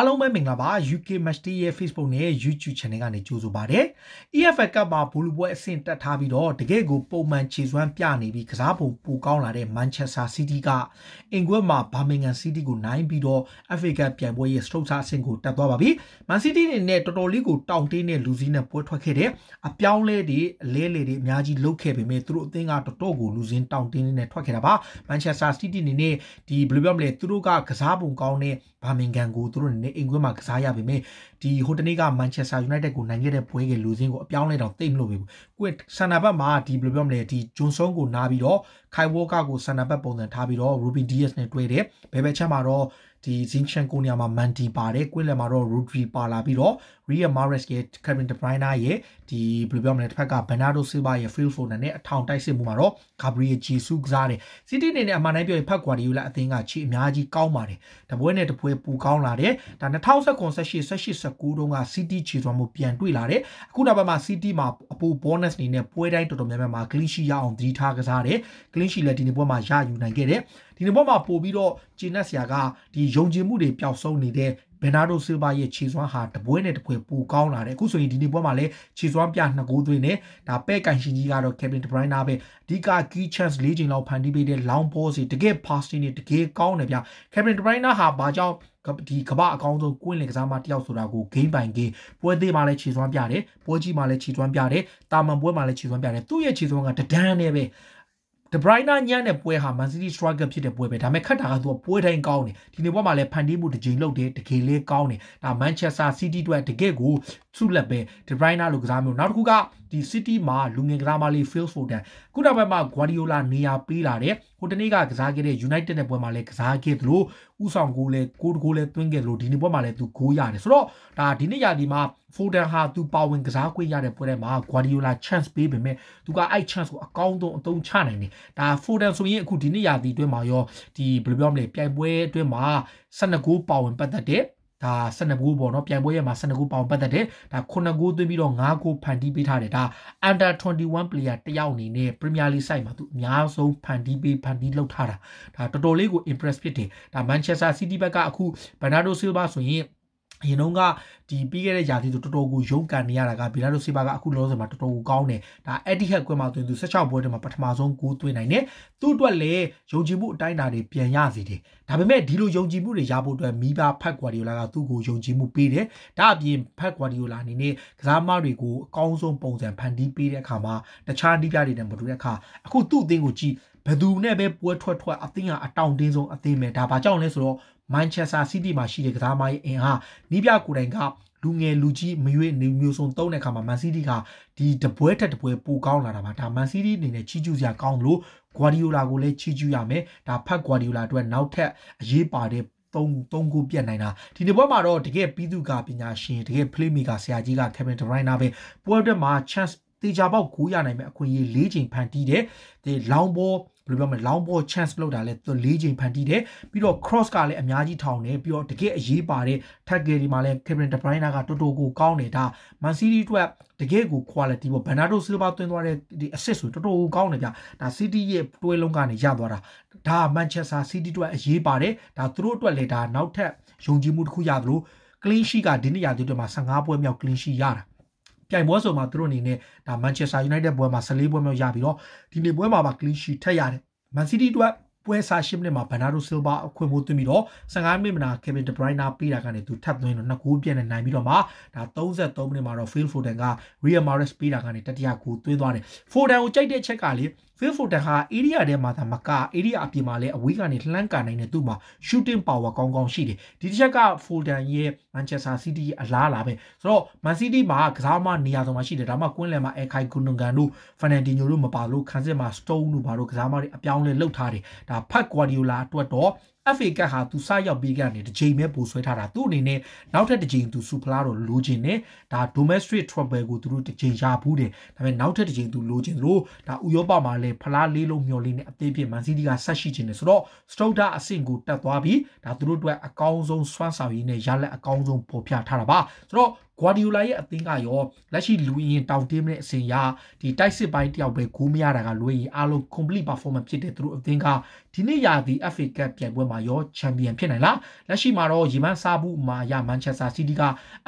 အားလုံးပဲမင်္ဂလာပါ UK Match Day ရဲ့ Facebook နဲ့ YouTube Channel ကနေကြိုဆိုပါရစေ။ EFA Cup မှာဘူလူပွဲအဆင့်တက်ထားပြီးတော့တကယ့်ကိုပုံမှန်ခြေစွမ်းပြနေပြီးကစားပုံပိုကောင်းလာတဲ့ Manchester City ကအင်္ဂွက်မှာ Birmingham City ကိုနိုင်ပြီးတော့ FA Cup ပြိုင်ပွဲရဲ့ stroke အဆင့်ကိုတက်သွားပါပြီ။ Man City နေနဲ့တော်တော်လေးကိုတောင့်တင်းတဲ့လူစည်းနဲ့ပွဲထွက်ခဲ့တယ်။အပြောင်းလဲတွေအလဲလေတွေအများကြီးလုပ်ခဲ့ပေမဲ့သူတို့အသင်းကတော်တော်ကိုလူစင်းတောင့်တင်းနဲ့ထွက်ခဲ့တာပါ။ Manchester City နေနဲ့ဒီဘယ်လိုပြောမလဲသူတို့ကကစားပုံကောင်းတဲ့ Birmingham ကိုသူတို့နေနဲ့အင်ကွင်းမှာကစားရပေမဲ့ဒီဟိုတနေ့ကမန်ချက်စတာယူနိုက်တက်ကိုနိုင်ခဲ့တဲ့ပွဲကလူစင်းကိုအပြောင်းလဲတော့သိမ့်မလို့ပဲကိုယ့်ဆန္ဒဘက်မှာဒီဘယ်လိုပြောမလဲဒီဂျွန်ဆွန်ကိုနားပြီးတော့ခိုင်ဝေါကာကိုစန္ဒဘက်ပုံစံထားပြီးတော့ Ruben Dias နဲ့တွဲတယ်ဘယ်ဘက်ချက်မှာတော့ဒီဇင်းချန်ကိုနေရာမှာမန်တီပါတယ်ကွင်းလယ်မှာတော့ Rodri ပါလာပြီးတော့ Riyad Mahrez ရဲ့ Kevin De Bruyne ရဲ့ဒီဘယ်လိုပြောမလဲတစ်ဖက်က Bernardo Silva ရဲ့ Phil Foden နဲ့အထောင်တိုက်စစ်မှုမှာတော့ Gabriel Jesus ကစားတယ် City နေနဲ့အမှန်တိုင်းပြောရင်ဖက်ကွာဒီယူလာအသင်းကချီအများကြီးကောင်းပါတယ်တပွဲနဲ့တပွဲပူကောင်းလာတယ်ဒါ2019 18 19တုန်းက City ချီတော်မှုပြန်တွေ့လာတယ်အခုနောက်ပိုင်းမှာ City မှာအပူ bonus အနေနဲ့ပွဲတိုင်းတော်တော်များများမှာ glitch ရအောင်သတိထားကစားတယ် clean sheet လည်းဒီနေ့ပွဲမှာရယူနိုင်ခဲ့တယ်ဒီနေ့ပွဲမှာပို့ပြီးတော့ဂျင်းနက်ဆရာကဒီယုံကြည်မှုတွေပျောက်ဆုံးနေတဲ့ဘန်နာဒိုဆီလဘာရဲ့ခြေစွမ်းဟာတပွဲနဲ့တပွဲပိုကောင်းလာတယ်အခုဆိုရင်ဒီနေ့ပွဲမှာလည်းခြေစွမ်းပြနှစ်ကိုးသွင်းနဲ့ဒါပဲ့ကန်ရှင်ကြီးကတော့ Kevin De Bruyne ပဲအဓိက key chance ၄ချိန်လောက်ဖန်တီးပေးတဲ့ long ball စီတကယ် passing တွေတကယ်ကောင်းတယ်ဗျ Kevin De Bruyne ဟာဘာကြောင့်ဒီကမ္ဘာအကောင်းဆုံးကွင်းလင်ကစားမတယောက်ဆိုတာကို game by game ပွဲသေးမှာလည်းခြေစွမ်းပြတယ်ပွဲကြီးမှာလည်းခြေစွမ်းပြတယ်တာမန်ပွဲမှာလည်းခြေစွမ်းပြတယ်သူ့ရဲ့ခြေစွမ်းကတဒန်းနဲ့ပဲဒဘရိုင်းနာညံ့တဲ့ပွဲဟာ Man City struggle ဖြစ်တဲ့ပွဲပဲဒါပေမဲ့ခက်တာကသူကပွဲတိုင်းကောင်းတယ်ဒီနေ့ပွဲမှာလည်းဖန်တီးမှုတစ်ချိန်လုပ်တယ်တကယ်လေးကောင်းတယ်ဒါ Manchester City အတွက်တကယ်ကိုဆုလက်ပဲဒဘရိုင်းနာလိုကစားမျိုးနောက်တစ်ခုကဒီ City မှာလူငယ်ကစားမလေး Phil Foden ခုနောက်ပိုင်းမှာ Guardiola နေရာပေးလာတယ်ဟိုတနေ့ကကစားခဲ့တဲ့ United နဲ့ပွဲမှာလည်းကစားခဲ့သလိုဥဆောင်ဂိုးလည်းကိုးတကိုးလည်းသွင်းခဲ့သလိုဒီနေ့ပွဲမှာလည်းသူဂိုးရတယ်ဆိုတော့ဒါဒီနေ့ရာဒီမှာ Foden ဟာသူပါဝင်ကစားခွင့်ရတဲ့ပွဲထဲမှာ Guardiola chance ပေးပေမဲ့သူကအဲ့ chance ကိုအကောင်းဆုံးအသုံးချနိုင်တယ်ဒါ Foden ဆိုရင်အခုဒီနေ့ရာဒီအတွင်းမှာရောဒီဘယ်လိုပြောမလဲပြိုင်ပွဲအတွင်းမှာ12ဂိုးပါဝင်ပတ်သက်တဲ့ဒါ12ဂိုးပေါ့နော်ပြိုင်ပွဲရမှာ12ဂိုးပေါင်ပတ်သက်တယ်ဒါ9ဂိုးသွင်းပြီးတော့9ဂိုးဖန်တီးပေးထားတယ်ဒါ under 21 player တယောက်အနေနဲ့ Premier League side မှာသူအများဆုံးဖန်တီးပေးဖန်တီးလုပ်ထားတာဒါတော်တော်လေးကို impress ဖြစ်တယ်ဒါ Manchester City ဘက်ကအခု Bernardo Silva ဆိုရင်အရင်တော့ကဒီပြီးခဲ့တဲ့ရာသီဆိုတော်တော်ကိုရုန်းကန်နေရတာကဗီလာဒိုဆေဘာကအခုလောလောဆယ်မှာတော်တော်ကိုကောင်းတယ်ဒါအက်တီဟက်ကွင်းမှာသွင်းသူ16ပွဲတည်းမှာပထမဆုံးကိုးသွင်းနိုင်တယ်သူ့အတွက်လည်းယုံကြည်မှုအတိုင်းအတာတွေပြန်ရစေတယ်ဒါပေမဲ့ဒီလိုယုံကြည်မှုတွေရဖို့အတွက်မီဘာဖတ်ကွာဒီယိုလာကသူ့ကိုယုံကြည်မှုပေးတယ်ဒါအပြင်ဖတ်ကွာဒီယိုလာအနေနဲ့ကစားမတွေကိုအကောင်းဆုံးပုံစံဖန်တီးပေးတဲ့အခါမှာတခြားနီးပြတွေနဲ့မတူတဲ့အခါအခုသူ့အသင်းကိုကြည့်ဘယ်သူနဲ့ပဲပွဲထွက်ထွက်အသင်းကအတောင်တင်းဆုံးအသင်းပဲဒါဘာကြောင့်လဲဆိုတော့ Manchester City မှာရှိတဲ့ကစားမရဲ့အင်အားနီးပြကိုယ်တိုင်ကလူငယ်လူကြီးမရွေးနေမျိုးစုံတုံးတဲ့အခါမှာ Man City ကဒီတပွဲထက်တပွဲပိုကောင်းလာတာပါဒါ Man City အနေနဲ့ချီးကျူးစရာကောင်းလို့ Guardiola ကိုလည်းချီးကျူးရမယ်ဒါဖတ် Guardiola အတွက်နောက်ထပ်အရေးပါတဲ့3 3ခုပြတ်နိုင်တာဒီဒီပွဲမှာတော့တကယ်ပြီးသူကပညာရှင်တကယ် playmaker ဆရာကြီးက Kevin De Bruyne ပဲပွဲအတွက်မှာ chance တေချာပေါက်ဂိုးရနိုင်မယ့်အခွင့်အရေး၄ချိန်ဖန်တီးတယ်ဒီလောင်းဘောဘယ်လိုပြောမလဲ long ball chance လောက်တာလဲ၄ချိန်ဖန်တီးတယ်ပြီးတော့ cross ကလည်းအများကြီးထောင်တယ်ပြီးတော့တကယ်အရေးပါတဲ့ tackle ဒီမှာလည်း Kevin De Bruyne ကတော်တော်ကိုကောင်းတယ်ဒါ Man City အတွက်တကယ်ကို quality ပေါ့ Bernardo Silva တွင်းသွားတဲ့ဒီ assist ဆိုတော်တော်ကိုကောင်းတယ်ဗျဒါ City ရဲ့တွဲလုံးကနေရသွားတာဒါ Manchester City အတွက်အရေးပါတယ်ဒါသူတို့အတွက်လည်းဒါနောက်ထပ်ယုံကြည်မှုတစ်ခုရသလို clean sheet ကဒီနေ့ရာသီအတွက်မှာ15ပွဲမြောက် clean sheet ရတာပြိုင်ပွဲဆိုမှာသူတို့အနေနဲ့ဒါ Manchester United ပွဲမှာ14ပွဲမျိုးရပြီးတော့ဒီနေ့ပွဲမှာပါ clean sheet ထက်ရတယ် Man City အတွက်ပွဲစား10မိနစ်မှာ Bernardo Silva အခွင့်အရေးသွင်းပြီးတော့15မိနစ်မှာ Kevin De Bruyne ပေးတာကနေသူထပ်သွင်းတော့နှစ်ဂိုးပြန်နေနိုင်ပြီးတော့မှဒါ33မိနစ်မှာတော့ Phil Foden က Real Mahrez ပေးတာကနေတတိယဂိုးသွင်းသွားတယ် Foden ကိုကြိုက်တဲ့ချက်ကလေ Phil Foden ဟာ area ထဲမှာသာမက area အပြင်မှာလည်းအဝေးကနေလှမ်းကန်နိုင်တဲ့သူ့မှာ shooting power ကောင်းကောင်းရှိတယ်ဒီတစ်ချက်က Foden ရဲ့ Manchester City အလားလာပဲဆိုတော့ Man City မှာကစားမနေရာဆောင်မှာရှိတယ်ဒါမှကွင်းလယ်မှာ Ekai Gundogan တို့ Fernandinho တို့မပါလို့ခန်းစစ်မှာ Stone တို့ဘာလို့ကစားမတွေအပြောင်းလဲလုပ်ထားတယ်ဒါ Pep Guardiola အတွက်တော့ FA ကဟာသူစရောက်ပြီးကနေတစ်ချိန်ပဲပိုဆွဲထားတာသူ့အနေနဲ့နောက်ထပ်တစ်ချိန်သူစူဖလာတော့လိုချင်တယ်ဒါ domestic trouble ကိုသူတို့တစ်ချိန်ရဘူးတယ်ဒါပေမဲ့နောက်ထပ်တစ်ချိန်သူလိုချင်လို့ဒါဥရောပမှာလည်းဖလားလေးလုံးမျောလေးနဲ့အသေးပြင်းမန်စီးတီးကဆက်ရှိချင်တယ်ဆိုတော့ Stouta အဆင့်ကိုတက်သွားပြီးဒါသူတို့အတွက်အကောင်းဆုံးစွမ်းဆောင်ရည်နဲ့ရလက်အကောင်းဆုံးပေါ်ပြထားတာပါဆိုတော့ဂွာဒီယိုလာရဲ့အသင်းကရောလက်ရှိလူရင်တောင်တင်းတဲ့အစဉ်အရဒီတိုက်စစ်ပိုင်းတယောက်ပဲဂိုးမရတာကလွဲရင်အားလုံး complete performance ဖြစ်တဲ့သူတို့အသင်းကဒီနေ့ရာသီ FA Cup ပြိုင်ပွဲမှာရော champion ဖြစ်နိုင်လားလက်ရှိမှာတော့ရီမန်ဆာဘူးမာယာ Manchester City က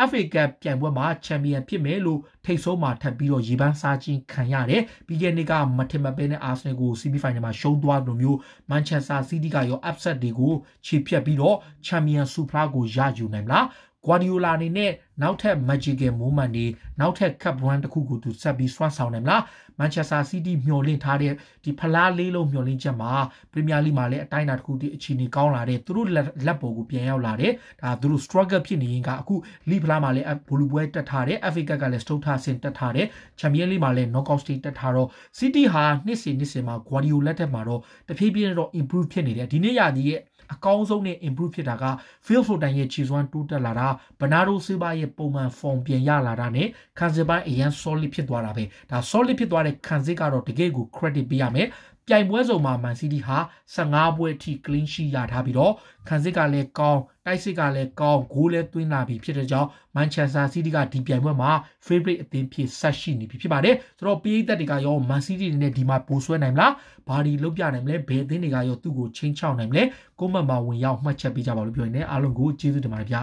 FA Cup ပြိုင်ပွဲမှာ champion ဖြစ်မယ်လို့ထိတ်ဆုံးမှာထပ်ပြီးတော့ရီမန်ဆာချင်းခံရတယ်ပြီးခဲ့နှစ်ကမထင်မပဲနဲ့ Arsenal ကို semi final မှာရှုံးသွားလိုမျိုး Manchester City ကရော upset တွေကိုခြေဖြတ်ပြီးတော့ champion ဆူဖလားကိုရယူနိုင်မလားဂွာဒီယိုလာအနေနဲ့နောက်ထပ် magical moment တွေနောက်ထပ် cup run တစ်ခုကိုသူဆက်ပြီးဆွမ်းဆောင်တယ်မလား Manchester City မျှော်လင့်ထားတဲ့ဒီဖလားလေးလုံးမျှော်လင့်ချက်မှာ Premier League မှာလည်းအတိုင်းအတာတစ်ခုဒီအခြေအနေကောင်းလာတဲ့သူတို့လက်ပေါ်ကိုပြန်ရောက်လာတယ်ဒါသူတို့ struggle ဖြစ်နေရင်ကအခု League ဖလားမှာလည်းဘိုလူပွဲတက်ထားတယ် FA Cup ကလည်း Stoke ထားစင်တက်ထားတယ် Champions League မှာလည်း knockout stage တက်ထားတော့ City ဟာနှစ်စဉ်နှစ်စဉ်မှာ Guardiola လက်ထက်မှာတော့တဖြည်းဖြည်းနဲ့တော့ improve ဖြစ်နေတယ်ဒီနေ့ရာသီရဲ့အကောင်းဆုံးနဲ့ improve ဖြစ်တာက Phil Foden ရဲ့ခြေစွမ်းတိုးတက်လာတာ Bernardo Silva ရဲ့ပုံမှန် form ပြန်ရလာတာနဲ့ခံစစ်ပိုင်းအရန် solid ဖြစ်သွားတာပဲဒါ solid ဖြစ်သွားတဲ့ခံစစ်ကတော့တကယ့်ကို credit ပေးရမယ်ပြိုင်ပွဲစုံမှာ Man City ဟာ15ပွဲထိ clean sheet ရထားပြီးတော့ခံစစ်ကလည်းကောင်းတိုက်စစ်ကလည်းကောင်းဂိုးလည်းသွင်းလာပြီဖြစ်တဲ့ကြောင့် Manchester City ကဒီပြိုင်ပွဲမှာ favorite အသင်းဖြစ်ဆက်ရှိနေပြီဖြစ်ပါတယ်ဆိုတော့ပြည်သက်တွေကရော Man City တွေနဲ့ဒီမှာပိုဆွဲနိုင်မလားဘာဒီလုတ်ပြနိုင်မလဲဘယ်အသင်းတွေကရောသူ့ကိုချင်းချောက်နိုင်မလဲကိုမန့်မှာဝင်ရောက်မှတ်ချက်ပေးကြပါလို့ပြောနေတယ်အားလုံးကိုကျေးဇူးတင်ပါတယ်ဗျာ